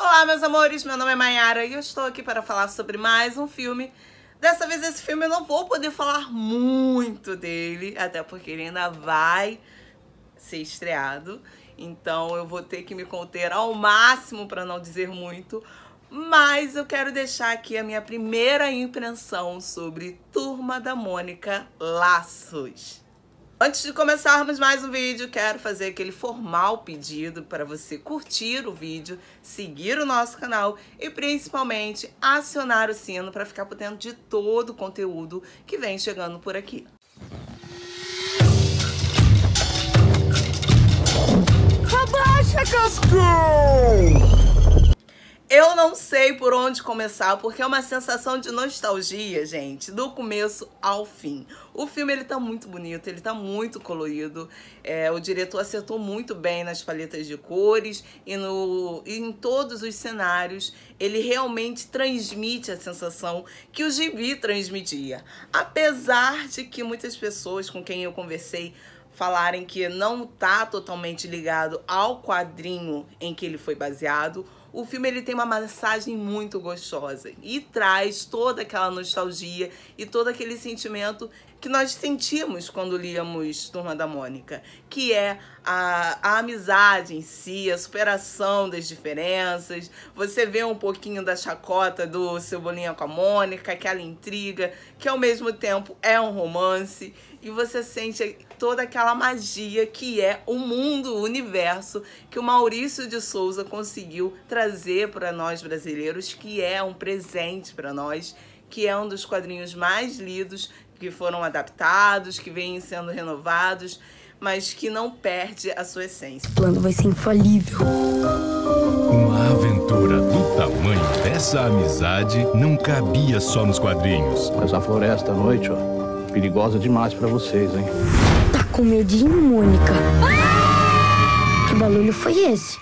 Olá, meus amores, meu nome é Mayara e eu estou aqui para falar sobre mais um filme. Dessa vez, esse filme eu não vou poder falar muito dele, até porque ele ainda vai ser estreado. Então eu vou ter que me conter ao máximo para não dizer muito. Mas eu quero deixar aqui a minha primeira impressão sobre Turma da Mônica Laços. Antes de começarmos mais um vídeo, quero fazer aquele formal pedido para você curtir o vídeo, seguir o nosso canal e principalmente acionar o sino para ficar por dentro de todo o conteúdo que vem chegando por aqui. Abaixa, Cascão! não sei por onde começar, porque é uma sensação de nostalgia, gente, do começo ao fim. O filme ele tá muito bonito, ele tá muito colorido. É, o diretor acertou muito bem nas paletas de cores e no e em todos os cenários. Ele realmente transmite a sensação que o gibi transmitia. Apesar de que muitas pessoas com quem eu conversei falarem que não tá totalmente ligado ao quadrinho em que ele foi baseado o filme ele tem uma massagem muito gostosa e traz toda aquela nostalgia e todo aquele sentimento que nós sentimos quando líamos Turma da Mônica, que é a, a amizade em si, a superação das diferenças. Você vê um pouquinho da chacota do Cebolinha com a Mônica, aquela intriga, que ao mesmo tempo é um romance e você sente toda aquela magia que é o mundo, o universo que o Maurício de Souza conseguiu trazer para nós brasileiros, que é um presente para nós, que é um dos quadrinhos mais lidos, que foram adaptados, que vêm sendo renovados, mas que não perde a sua essência. O plano vai ser infalível. Uma aventura do tamanho dessa amizade não cabia só nos quadrinhos. Mas a floresta à noite, ó. Perigosa demais para vocês, hein? Tá com medinho, Mônica? Ah! Que barulho foi esse?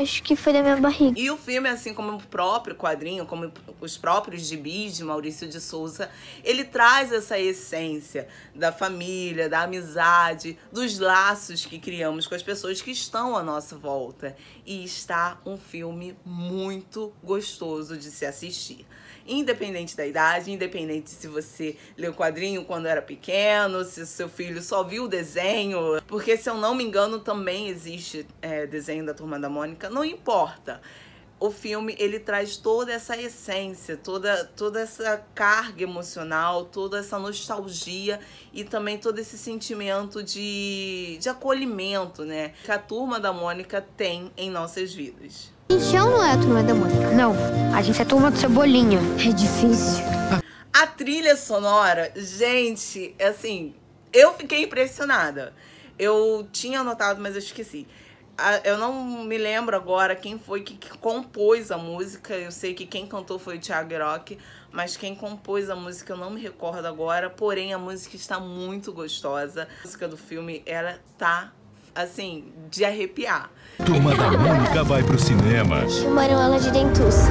Acho que foi da minha barriga. E o filme, assim como o próprio quadrinho, como os próprios gibis de Maurício de Souza, ele traz essa essência da família, da amizade, dos laços que criamos com as pessoas que estão à nossa volta. E está um filme muito gostoso de se assistir. Independente da idade, independente se você leu o quadrinho quando era pequeno, se seu filho só viu o desenho. Porque, se eu não me engano, também existe é, desenho da Turma da Mônica não importa. O filme ele traz toda essa essência, toda, toda essa carga emocional, toda essa nostalgia e também todo esse sentimento de, de acolhimento, né? Que a turma da Mônica tem em nossas vidas. A gente não é a turma da Mônica. Não, a gente é a turma do Cebolinha. É difícil. A trilha sonora, gente, é assim, eu fiquei impressionada. Eu tinha anotado, mas eu esqueci eu não me lembro agora quem foi que, compôs a música. Eu sei que quem cantou foi o Thiago Rock, mas quem compôs a música eu não me recordo agora. Porém, a música está muito gostosa. A música do filme, ela tá assim, de arrepiar. Turma da Mônica vai pro cinema. Uma areola de dentuça.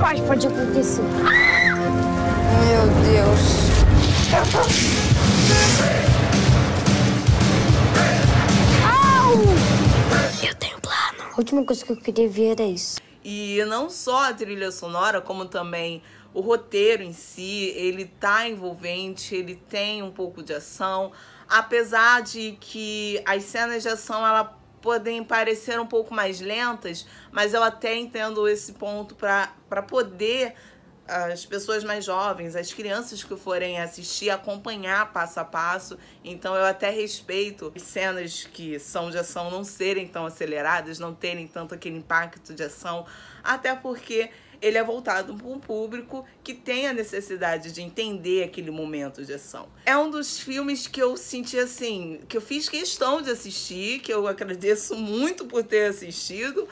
Mas pode acontecer. Meu Deus. última coisa que eu queria ver era é isso. E não só a trilha sonora, como também o roteiro em si, ele tá envolvente, ele tem um pouco de ação, apesar de que as cenas de ação ela podem parecer um pouco mais lentas, mas eu até entendo esse ponto para poder as pessoas mais jovens, as crianças que forem assistir, acompanhar passo a passo. Então eu até respeito cenas que são de ação não serem tão aceleradas, não terem tanto aquele impacto de ação, até porque ele é voltado para um público que tem a necessidade de entender aquele momento de ação. É um dos filmes que eu senti assim, que eu fiz questão de assistir, que eu agradeço muito por ter assistido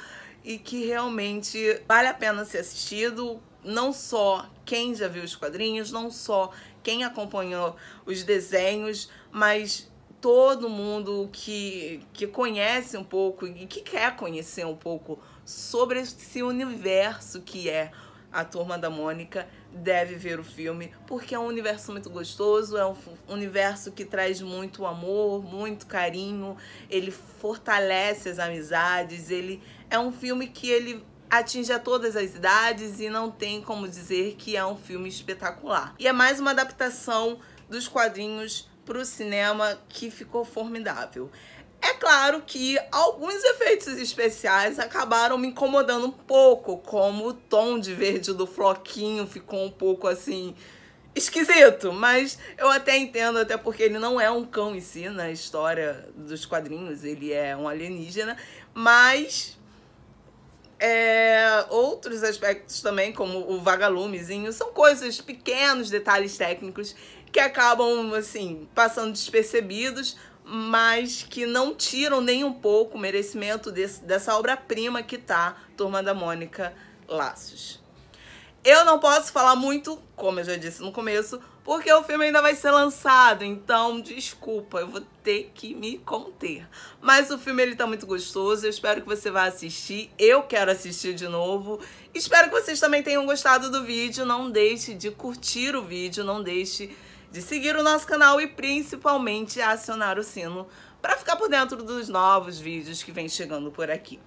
e que realmente vale a pena ser assistido, não só quem já viu os quadrinhos, não só quem acompanhou os desenhos, mas todo mundo que, que conhece um pouco e que quer conhecer um pouco sobre esse universo que é a turma da Mônica deve ver o filme, porque é um universo muito gostoso, é um universo que traz muito amor, muito carinho, ele fortalece as amizades, ele é um filme que ele atinge a todas as idades e não tem como dizer que é um filme espetacular. E é mais uma adaptação dos quadrinhos para o cinema que ficou formidável. É claro que alguns efeitos especiais acabaram me incomodando um pouco, como o tom de verde do floquinho ficou um pouco assim esquisito, mas eu até entendo, até porque ele não é um cão em si na história dos quadrinhos, ele é um alienígena, mas é, outros aspectos também, como o vagalumezinho, são coisas, pequenos detalhes técnicos que acabam, assim, passando despercebidos, mas que não tiram nem um pouco o merecimento desse, dessa obra-prima que tá Turma da Mônica Laços. Eu não posso falar muito, como eu já disse no começo, porque o filme ainda vai ser lançado, então desculpa, eu vou ter que me conter. Mas o filme ele tá muito gostoso, eu espero que você vá assistir, eu quero assistir de novo. Espero que vocês também tenham gostado do vídeo, não deixe de curtir o vídeo, não deixe de seguir o nosso canal e principalmente acionar o sino para ficar por dentro dos novos vídeos que vem chegando por aqui.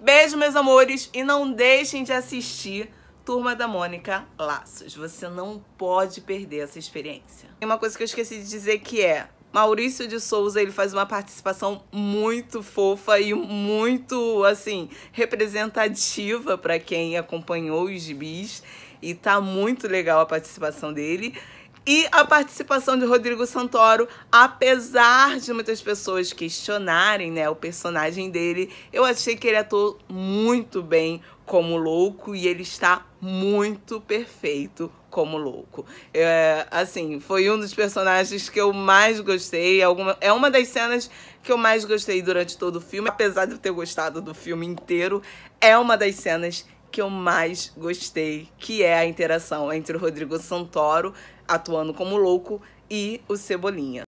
Beijo, meus amores, e não deixem de assistir Turma da Mônica Laços. Você não pode perder essa experiência. Tem uma coisa que eu esqueci de dizer que é Maurício de Souza, ele faz uma participação muito fofa e muito, assim, representativa para quem acompanhou os gibis. E tá muito legal a participação dele. E a participação de Rodrigo Santoro, apesar de muitas pessoas questionarem né, o personagem dele, eu achei que ele atuou muito bem como louco e ele está muito perfeito como louco. É, assim, foi um dos personagens que eu mais gostei. Alguma, é uma das cenas que eu mais gostei durante todo o filme, apesar de eu ter gostado do filme inteiro. É uma das cenas que eu mais gostei, que é a interação entre o Rodrigo Santoro atuando como louco e o Cebolinha.